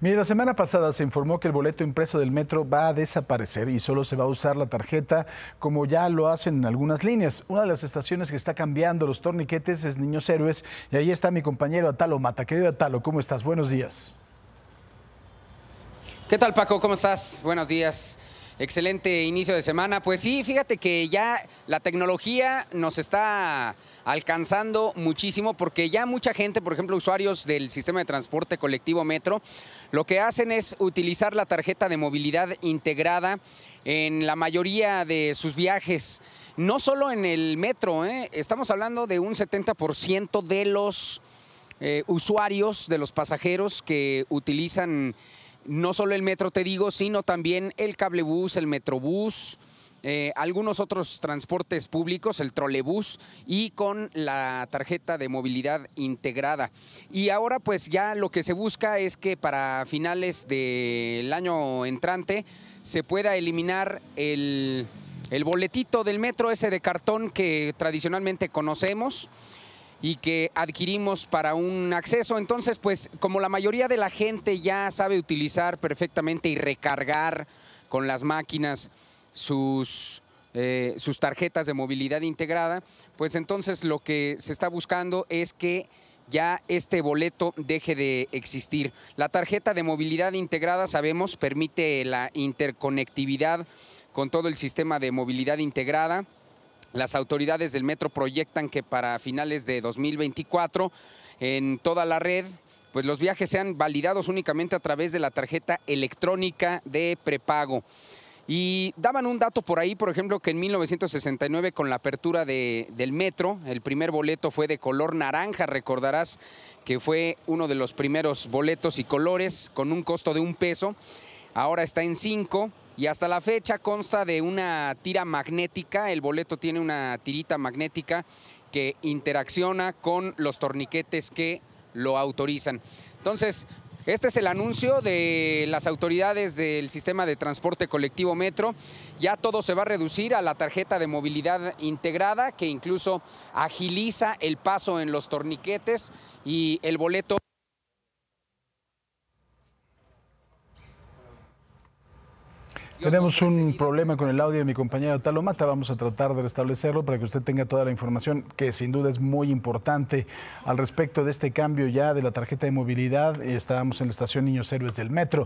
Mire, la semana pasada se informó que el boleto impreso del metro va a desaparecer y solo se va a usar la tarjeta como ya lo hacen en algunas líneas. Una de las estaciones que está cambiando los torniquetes es Niños Héroes y ahí está mi compañero Atalo Mata. Querido Atalo, ¿cómo estás? Buenos días. ¿Qué tal Paco? ¿Cómo estás? Buenos días. Excelente inicio de semana. Pues sí, fíjate que ya la tecnología nos está alcanzando muchísimo porque ya mucha gente, por ejemplo, usuarios del sistema de transporte colectivo Metro, lo que hacen es utilizar la tarjeta de movilidad integrada en la mayoría de sus viajes. No solo en el metro, ¿eh? estamos hablando de un 70% de los eh, usuarios, de los pasajeros que utilizan no solo el metro, te digo, sino también el cablebús, el metrobús. Eh, algunos otros transportes públicos, el trolebús y con la tarjeta de movilidad integrada. Y ahora pues ya lo que se busca es que para finales del año entrante se pueda eliminar el, el boletito del metro ese de cartón que tradicionalmente conocemos y que adquirimos para un acceso. Entonces, pues como la mayoría de la gente ya sabe utilizar perfectamente y recargar con las máquinas sus, eh, sus tarjetas de movilidad integrada, pues entonces lo que se está buscando es que ya este boleto deje de existir. La tarjeta de movilidad integrada, sabemos, permite la interconectividad con todo el sistema de movilidad integrada las autoridades del metro proyectan que para finales de 2024 en toda la red pues los viajes sean validados únicamente a través de la tarjeta electrónica de prepago. Y daban un dato por ahí, por ejemplo, que en 1969 con la apertura del metro, el primer boleto fue de color naranja, recordarás que fue uno de los primeros boletos y colores con un costo de un peso, ahora está en cinco y hasta la fecha consta de una tira magnética, el boleto tiene una tirita magnética que interacciona con los torniquetes que lo autorizan. Entonces, este es el anuncio de las autoridades del sistema de transporte colectivo Metro. Ya todo se va a reducir a la tarjeta de movilidad integrada que incluso agiliza el paso en los torniquetes y el boleto Tenemos un problema con el audio de mi compañero Talomata. Vamos a tratar de restablecerlo para que usted tenga toda la información, que sin duda es muy importante al respecto de este cambio ya de la tarjeta de movilidad. Estábamos en la estación Niños Héroes del Metro.